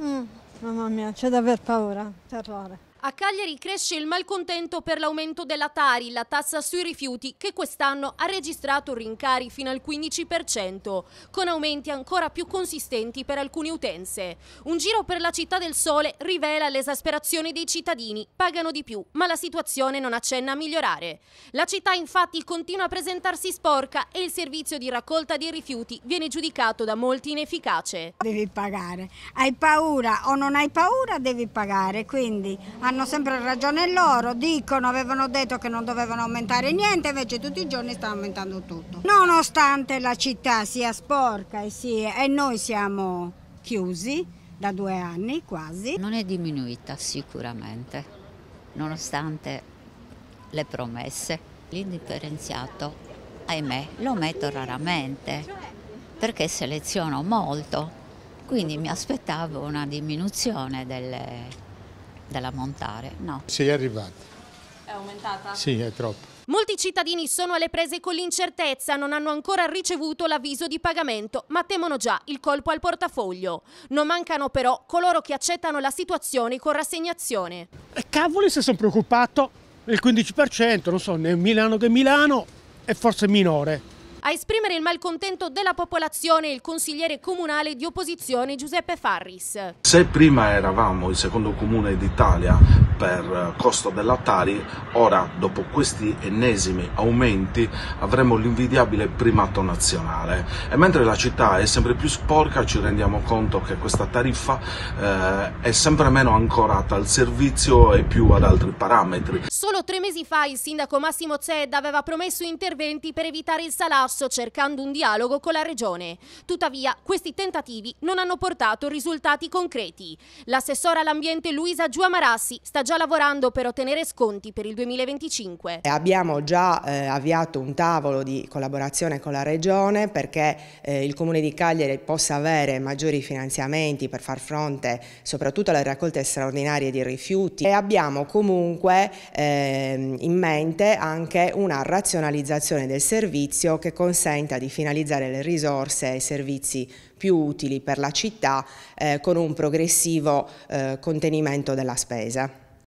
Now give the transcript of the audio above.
Mm, mamma mia, c'è davvero paura, terrore. A Cagliari cresce il malcontento per l'aumento della Tari, la tassa sui rifiuti, che quest'anno ha registrato rincari fino al 15%, con aumenti ancora più consistenti per alcune utenze. Un giro per la città del sole rivela l'esasperazione dei cittadini, pagano di più, ma la situazione non accenna a migliorare. La città infatti continua a presentarsi sporca e il servizio di raccolta dei rifiuti viene giudicato da molti inefficace. Devi pagare, hai paura o non hai paura devi pagare, quindi hanno sempre ragione loro, dicono, avevano detto che non dovevano aumentare niente, invece tutti i giorni sta aumentando tutto. Nonostante la città sia sporca e, sia, e noi siamo chiusi da due anni quasi. Non è diminuita sicuramente, nonostante le promesse. L'indifferenziato, ahimè, lo metto raramente perché seleziono molto, quindi mi aspettavo una diminuzione delle della Montare, no. Si è arrivati. È aumentata? Sì, è troppo. Molti cittadini sono alle prese con l'incertezza, non hanno ancora ricevuto l'avviso di pagamento, ma temono già il colpo al portafoglio. Non mancano però coloro che accettano la situazione con rassegnazione. E cavoli se sono preoccupato, il 15%, non so, né Milano che Milano è forse minore. A esprimere il malcontento della popolazione il consigliere comunale di opposizione Giuseppe Farris. Se prima eravamo il secondo comune d'Italia per costo della Tari, ora dopo questi ennesimi aumenti avremo l'invidiabile primato nazionale. E mentre la città è sempre più sporca ci rendiamo conto che questa tariffa eh, è sempre meno ancorata al servizio e più ad altri parametri. Solo tre mesi fa il sindaco Massimo Zedda aveva promesso interventi per evitare il salasso cercando un dialogo con la regione. Tuttavia questi tentativi non hanno portato risultati concreti. L'assessora all'ambiente Luisa Giuamarassi sta già lavorando per ottenere sconti per il 2025. Abbiamo già eh, avviato un tavolo di collaborazione con la regione perché eh, il comune di Cagliari possa avere maggiori finanziamenti per far fronte soprattutto alle raccolte straordinarie di rifiuti e abbiamo comunque eh, eh, in mente anche una razionalizzazione del servizio che consenta di finalizzare le risorse e i servizi più utili per la città eh, con un progressivo eh, contenimento della spesa.